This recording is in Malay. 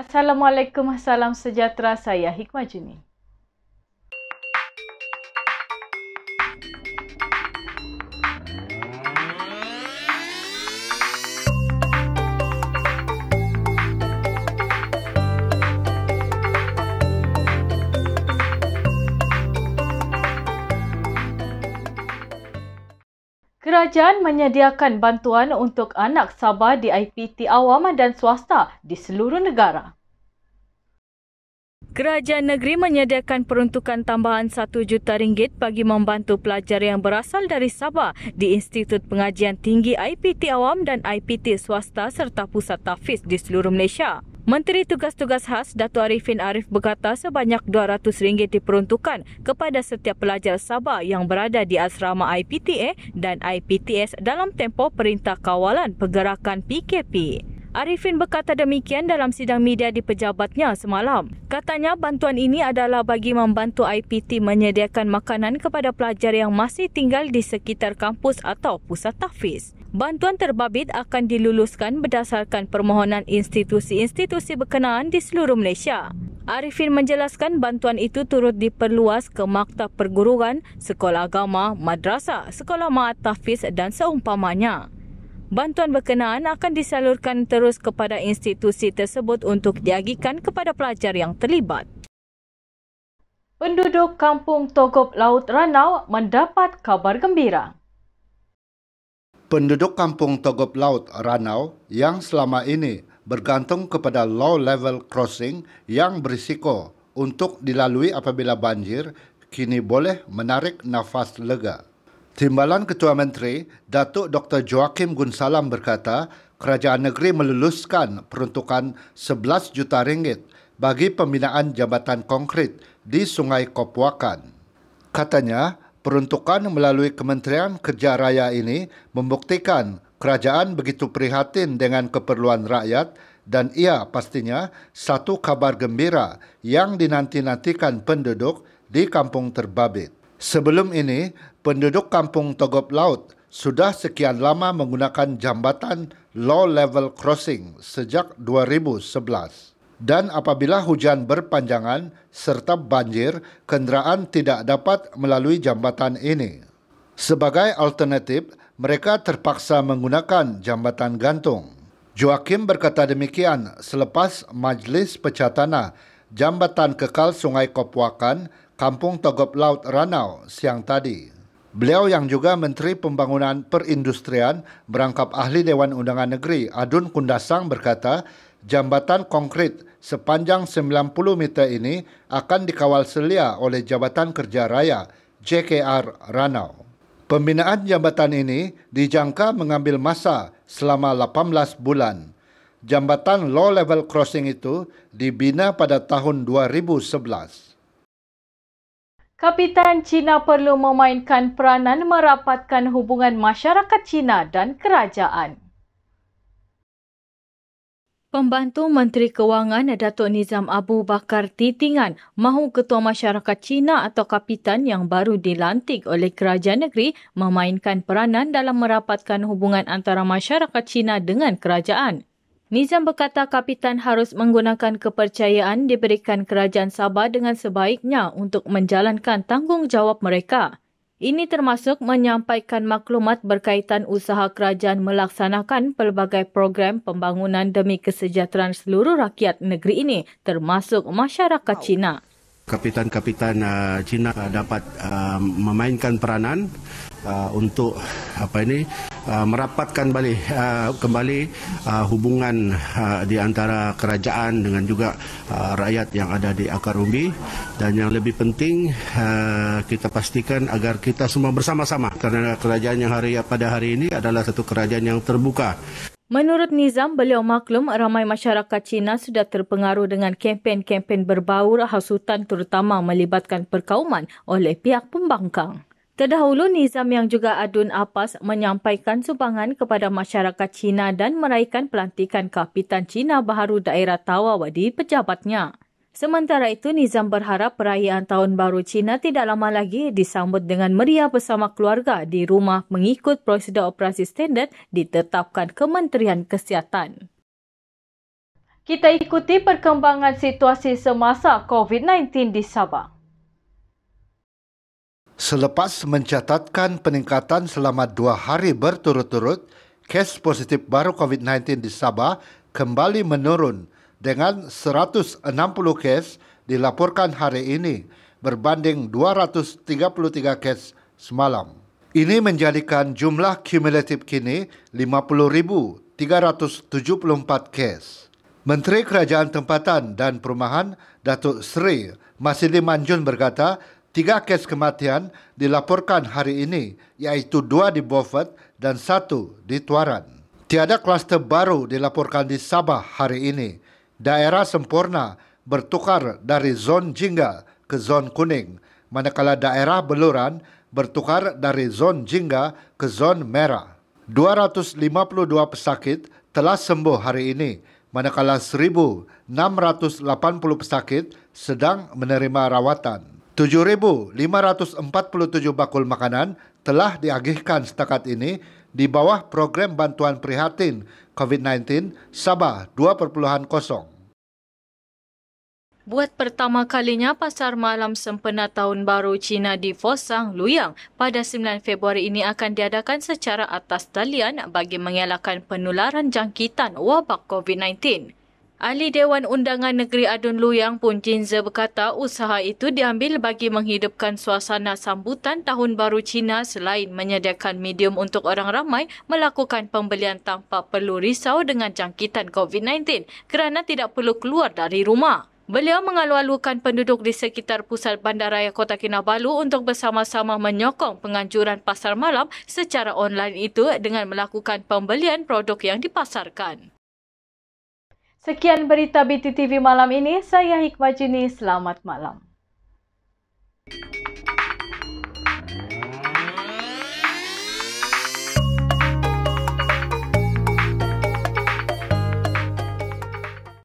Assalamualaikum, salam sejahtera. Saya Hikmah Jenin. kerajaan menyediakan bantuan untuk anak Sabah di IPT awam dan swasta di seluruh negara. Kerajaan negeri menyediakan peruntukan tambahan RM1 juta ringgit bagi membantu pelajar yang berasal dari Sabah di Institut Pengajian Tinggi IPT Awam dan IPT Swasta serta Pusat Tafiz di seluruh Malaysia. Menteri Tugas-Tugas Khas Dato Arifin Arif berkata sebanyak RM200 diperuntukkan kepada setiap pelajar Sabah yang berada di asrama IPTA dan IPTS dalam tempoh Perintah Kawalan Pergerakan PKP. Arifin berkata demikian dalam sidang media di pejabatnya semalam. Katanya bantuan ini adalah bagi membantu IPT menyediakan makanan kepada pelajar yang masih tinggal di sekitar kampus atau pusat tahfiz. Bantuan terbabit akan diluluskan berdasarkan permohonan institusi-institusi berkenaan di seluruh Malaysia. Arifin menjelaskan bantuan itu turut diperluas ke maktab perguruan, sekolah agama, madrasah, sekolah maat tahfiz dan seumpamanya. Bantuan berkenaan akan disalurkan terus kepada institusi tersebut untuk diagikan kepada pelajar yang terlibat. Penduduk kampung Togop Laut Ranau mendapat kabar gembira penduduk kampung Togop Laut Ranau yang selama ini bergantung kepada low level crossing yang berisiko untuk dilalui apabila banjir kini boleh menarik nafas lega. Timbalan Ketua Menteri Datuk Dr. Joachim Gunsalam berkata, kerajaan negeri meluluskan peruntukan 11 juta ringgit bagi pembinaan jambatan konkrit di Sungai Kopuakan. Katanya, Peruntukan melalui Kementerian Kerja Raya ini membuktikan kerajaan begitu prihatin dengan keperluan rakyat dan ia pastinya satu kabar gembira yang dinanti-nantikan penduduk di kampung terbabit. Sebelum ini, penduduk kampung Togop Laut sudah sekian lama menggunakan jambatan Low Level Crossing sejak 2011 dan apabila hujan berpanjangan serta banjir, kenderaan tidak dapat melalui jambatan ini. Sebagai alternatif, mereka terpaksa menggunakan jambatan gantung. Joakim berkata demikian selepas majlis pecatana jambatan kekal Sungai Kopwakan, Kampung Togop Laut Ranau siang tadi. Beliau yang juga Menteri Pembangunan Perindustrian berangkap Ahli Dewan Undangan Negeri Adun Kundasang berkata, Jambatan konkrit sepanjang 90 meter ini akan dikawal selia oleh Jabatan Kerja Raya JKR Ranau. Pembinaan jambatan ini dijangka mengambil masa selama 18 bulan. Jambatan low level crossing itu dibina pada tahun 2011. Kapitan China perlu memainkan peranan merapatkan hubungan masyarakat China dan kerajaan. Pembantu Menteri Kewangan Datuk Nizam Abu Bakar Titingan mahu Ketua Masyarakat Cina atau Kapitan yang baru dilantik oleh Kerajaan Negeri memainkan peranan dalam merapatkan hubungan antara masyarakat Cina dengan kerajaan. Nizam berkata Kapitan harus menggunakan kepercayaan diberikan Kerajaan Sabah dengan sebaiknya untuk menjalankan tanggungjawab mereka. Ini termasuk menyampaikan maklumat berkaitan usaha kerajaan melaksanakan pelbagai program pembangunan demi kesejahteraan seluruh rakyat negeri ini termasuk masyarakat Cina. Kapitan-kapitan uh, Cina dapat uh, memainkan peranan uh, untuk apa ini uh, merapatkan balik uh, kembali uh, hubungan uh, di antara kerajaan dengan juga uh, rakyat yang ada di Akar Umbi dan yang lebih penting uh, kita pastikan agar kita semua bersama-sama kerana kerajaan yang hari pada hari ini adalah satu kerajaan yang terbuka. Menurut Nizam, beliau maklum ramai masyarakat China sudah terpengaruh dengan kempen-kempen berbaur hasutan terutama melibatkan perkauman oleh pihak pembangkang. Terdahulu, Nizam yang juga adun APAS menyampaikan sumbangan kepada masyarakat China dan meraihkan pelantikan Kapitan China Baharu Daerah Tawau di pejabatnya. Sementara itu, Nizam berharap perayaan Tahun Baru China tidak lama lagi disambut dengan meriah bersama keluarga di rumah mengikut prosedur operasi standard ditetapkan Kementerian Kesihatan. Kita ikuti perkembangan situasi semasa COVID-19 di Sabah. Selepas mencatatkan peningkatan selama dua hari berturut-turut, kes positif baru COVID-19 di Sabah kembali menurun dengan 160 kes dilaporkan hari ini berbanding 233 kes semalam. Ini menjadikan jumlah kumulatif kini 50,374 kes. Menteri Kerajaan Tempatan dan Perumahan Datuk Seri Masidi Manjun berkata Tiga kes kematian dilaporkan hari ini iaitu dua di Beaufort dan satu di Tuaran. Tiada kluster baru dilaporkan di Sabah hari ini. Daerah sempurna bertukar dari zon jingga ke zon kuning manakala daerah beluran bertukar dari zon jingga ke zon merah. 252 pesakit telah sembuh hari ini manakala 1,680 pesakit sedang menerima rawatan. 7,547 bakul makanan telah diagihkan setakat ini di bawah program bantuan prihatin COVID-19 Sabah 2.0. Buat pertama kalinya, pasar malam sempena tahun baru Cina di Fosang, Luyang pada 9 Februari ini akan diadakan secara atas talian bagi mengelakkan penularan jangkitan wabak COVID-19. Ahli Dewan Undangan Negeri Adun Luyang Pun Jinze berkata usaha itu diambil bagi menghidupkan suasana sambutan Tahun Baru Cina selain menyediakan medium untuk orang ramai melakukan pembelian tanpa perlu risau dengan jangkitan COVID-19 kerana tidak perlu keluar dari rumah. Beliau mengalu-alukan penduduk di sekitar pusat bandaraya Kota Kinabalu untuk bersama-sama menyokong penganjuran pasar malam secara online itu dengan melakukan pembelian produk yang dipasarkan. Sekian berita BTTV malam ini. Saya Hikmah Jini. Selamat malam. Thank you.